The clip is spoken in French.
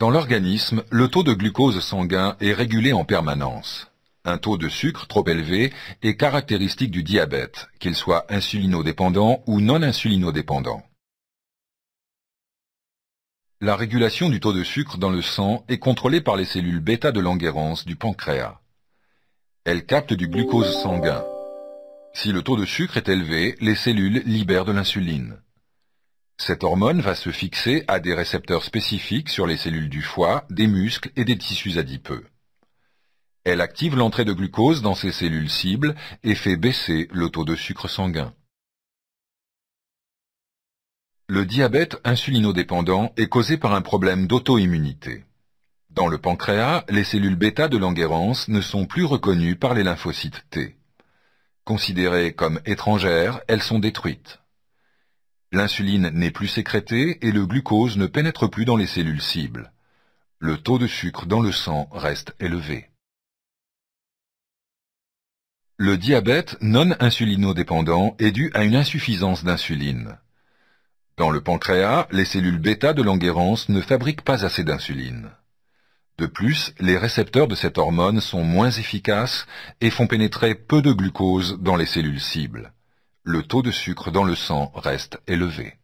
Dans l'organisme, le taux de glucose sanguin est régulé en permanence. Un taux de sucre trop élevé est caractéristique du diabète, qu'il soit insulinodépendant ou non insulinodépendant. La régulation du taux de sucre dans le sang est contrôlée par les cellules bêta de l'enguerrance du pancréas. Elles captent du glucose sanguin. Si le taux de sucre est élevé, les cellules libèrent de l'insuline. Cette hormone va se fixer à des récepteurs spécifiques sur les cellules du foie, des muscles et des tissus adipeux. Elle active l'entrée de glucose dans ces cellules cibles et fait baisser le taux de sucre sanguin. Le diabète insulinodépendant est causé par un problème d'auto-immunité. Dans le pancréas, les cellules bêta de l'enguerrance ne sont plus reconnues par les lymphocytes T. Considérées comme étrangères, elles sont détruites. L'insuline n'est plus sécrétée et le glucose ne pénètre plus dans les cellules cibles. Le taux de sucre dans le sang reste élevé. Le diabète non insulinodépendant est dû à une insuffisance d'insuline. Dans le pancréas, les cellules bêta de l'enguerrance ne fabriquent pas assez d'insuline. De plus, les récepteurs de cette hormone sont moins efficaces et font pénétrer peu de glucose dans les cellules cibles le taux de sucre dans le sang reste élevé.